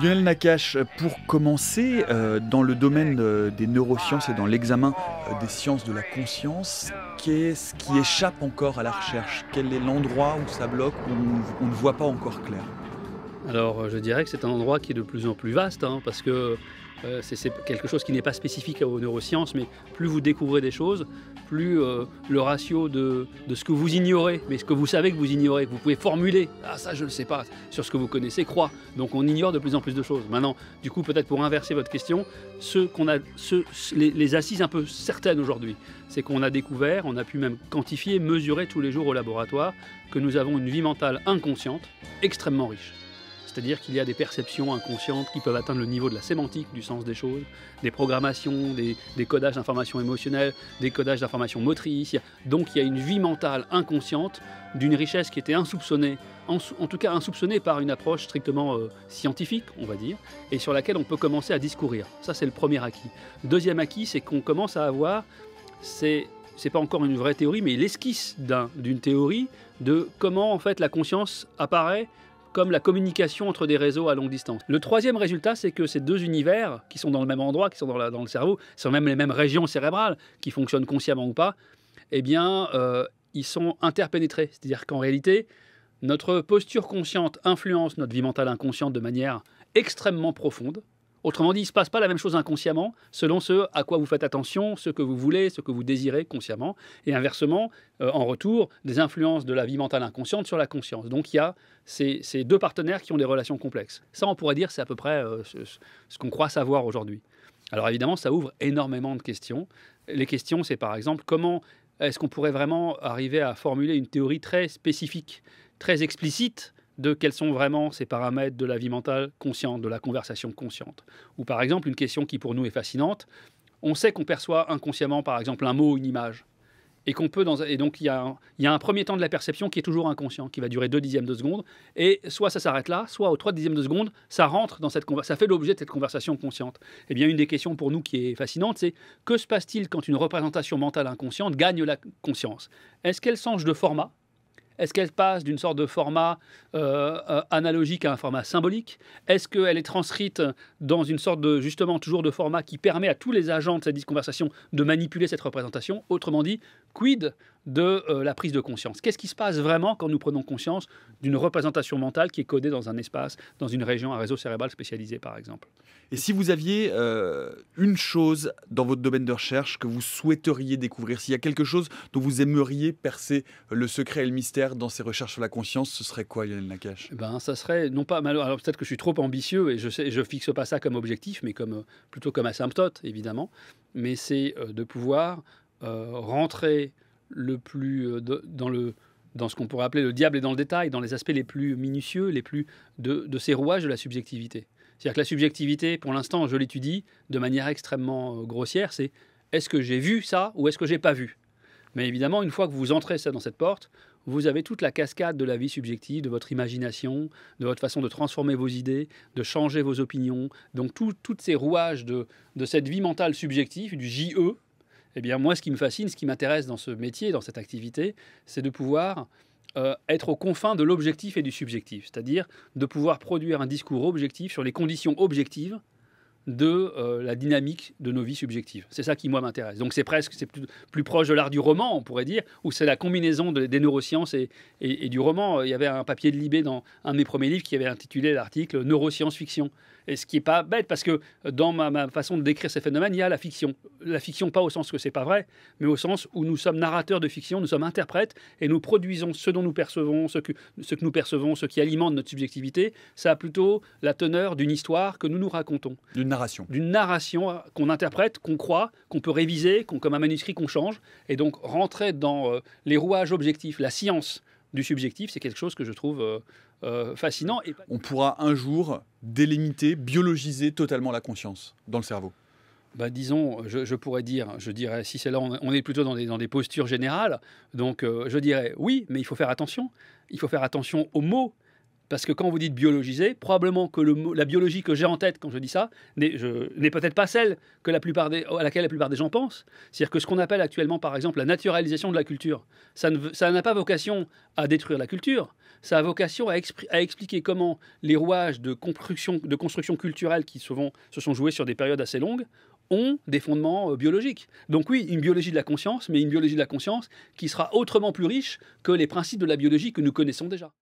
Lionel Nakache, pour commencer, euh, dans le domaine euh, des neurosciences et dans l'examen euh, des sciences de la conscience, qu'est-ce qui échappe encore à la recherche Quel est l'endroit où ça bloque, où on, ne voit pas encore clair Alors, je dirais que c'est un endroit qui est de plus en plus vaste, hein, parce que euh, c'est quelque chose qui n'est pas spécifique aux neurosciences, mais plus vous découvrez des choses, plus euh, le ratio de, ce que vous ignorez, mais ce que vous savez que vous ignorez, que vous pouvez formuler, ah ça je ne le sais pas, sur ce que vous connaissez, croit. Donc on ignore de plus en plus de choses. Maintenant, du coup, peut-être pour inverser votre question, ce qu'on a, les assises un peu certaines aujourd'hui, c'est qu'on a découvert, on a pu même quantifier, mesurer tous les jours au laboratoire que nous avons une vie mentale inconsciente extrêmement riche. C'est-à-dire qu'il y a des perceptions inconscientes qui peuvent atteindre le niveau de la sémantique, du sens des choses, des programmations, des, codages d'informations émotionnelles, des codages d'informations motrices. Donc il y a une vie mentale inconsciente d'une richesse qui était insoupçonnée, en, tout cas insoupçonnée par une approche strictement euh, scientifique, on va dire, et sur laquelle on peut commencer à discourir. Ça, c'est le premier acquis. Deuxième acquis, c'est qu'on commence à avoir, c'est c'est pas encore une vraie théorie, mais l'esquisse d'une théorie de comment en fait la conscience apparaît comme la communication entre des réseaux à longue distance. Le troisième résultat, c'est que ces deux univers, qui sont dans le même endroit, qui sont dans, le cerveau, sont même les mêmes régions cérébrales, qui fonctionnent consciemment ou pas, eh bien, euh, ils sont interpénétrés. C'est-à-dire qu'en réalité, notre posture consciente influence notre vie mentale inconsciente de manière extrêmement profonde. Autrement dit, il ne se passe pas la même chose inconsciemment selon ce à quoi vous faites attention, ce que vous voulez, ce que vous désirez consciemment. Et inversement, euh, en retour, des influences de la vie mentale inconsciente sur la conscience. Donc il y a ces, deux partenaires qui ont des relations complexes. Ça, on pourrait dire, c'est à peu près euh, ce qu'on croit savoir aujourd'hui. Alors évidemment, ça ouvre énormément de questions. Les questions, c'est par exemple comment est-ce qu'on pourrait vraiment arriver à formuler une théorie très spécifique, très explicite de quels sont vraiment ces paramètres de la vie mentale consciente, de la conversation consciente. Ou par exemple, une question qui pour nous est fascinante, on sait qu'on perçoit inconsciemment par exemple un mot, ou une image, et qu'on peut et donc il y, a un, il y, a un, premier temps de la perception qui est toujours inconscient, qui va durer deux dixièmes de seconde, et soit ça s'arrête là, soit aux trois dixièmes de seconde, ça rentre dans cette ça fait l'objet de cette conversation consciente. Et eh bien une des questions pour nous qui est fascinante, c'est que se passe-t-il quand une représentation mentale inconsciente gagne la conscience Est-ce qu'elle change de format est-ce qu'elle passe d'une sorte de format euh, euh, analogique à un format symbolique Est-ce qu'elle est transcrite dans une sorte de, justement, toujours de format qui permet à tous les agents de cette conversation de manipuler cette représentation Autrement dit, quid de euh, la prise de conscience Qu'est-ce qui se passe vraiment quand nous prenons conscience d'une représentation mentale qui est codée dans un espace, dans une région, un réseau cérébral spécialisé, par exemple Et si vous aviez une chose dans votre domaine de recherche que vous souhaiteriez découvrir, s'il y a quelque chose dont vous aimeriez percer le secret et le mystère, dans ses recherches sur la conscience, ce serait quoi, Yann Nakache eh Ben, ça serait non pas alors peut-être que je suis trop ambitieux et je sais, je fixe pas ça comme objectif, mais comme euh, plutôt comme asymptote, évidemment. Mais c'est euh, de pouvoir euh, rentrer le plus dans le dans ce qu'on pourrait appeler le diable et dans le détail, dans les aspects les plus minutieux, les plus de, de ces rouages de la subjectivité. C'est-à-dire que la subjectivité, pour l'instant, je l'étudie de manière extrêmement grossière, c'est est-ce que j'ai vu ça ou est-ce que j'ai pas vu mais évidemment, une fois que vous entrez ça dans cette porte, vous avez toute la cascade de la vie subjective, de votre imagination, de votre façon de transformer vos idées, de changer vos opinions. Donc, tous ces rouages de, cette vie mentale subjective, du JE, eh bien, moi, ce qui me fascine, ce qui m'intéresse dans ce métier, dans cette activité, c'est de pouvoir euh, être aux confins de l'objectif et du subjectif, c'est-à-dire de pouvoir produire un discours objectif sur les conditions objectives de euh, la dynamique de nos vies subjectives. C'est ça qui, moi, m'intéresse. Donc c'est presque, c'est plus, proche de l'art du roman, on pourrait dire, où c'est la combinaison des neurosciences et, et, du roman. Il y avait un papier de Libé dans un de mes premiers livres qui avait intitulé l'article Neurosciences-fiction. Et ce qui n'est pas bête, parce que dans ma, façon de décrire ces phénomènes, il y a la fiction. La fiction, pas au sens que c'est pas vrai, mais au sens où nous sommes narrateurs de fiction, nous sommes interprètes et nous produisons ce dont nous percevons, ce que, nous percevons, ce qui alimente notre subjectivité. Ça a plutôt la teneur d'une histoire que nous nous racontons. D'une narration. D'une narration qu'on interprète, qu'on croit, qu'on peut réviser, qu'on, comme un manuscrit qu'on change. Et donc rentrer dans euh, les rouages objectifs, la science du subjectif, c'est quelque chose que je trouve euh, euh, fascinant. Et... On pourra un jour délimiter, biologiser totalement la conscience dans le cerveau. Bah, disons, je, pourrais dire, je dirais, si c'est là, on, est plutôt dans des, dans des postures générales. Donc, euh, je dirais, oui, mais il faut faire attention. Il faut faire attention aux mots. Parce que quand vous dites biologiser, probablement que la biologie que j'ai en tête quand je dis ça n'est peut-être pas celle que la plupart à laquelle la plupart des gens pensent. C'est-à-dire que ce qu'on appelle actuellement, par exemple, la naturalisation de la culture, ça n'a pas vocation à détruire la culture, ça a vocation à, expliquer comment les rouages de construction, de culturelle qui souvent se sont joués sur des périodes assez longues ont des fondements euh, biologiques. Donc oui, une biologie de la conscience, mais une biologie de la conscience qui sera autrement plus riche que les principes de la biologie que nous connaissons déjà.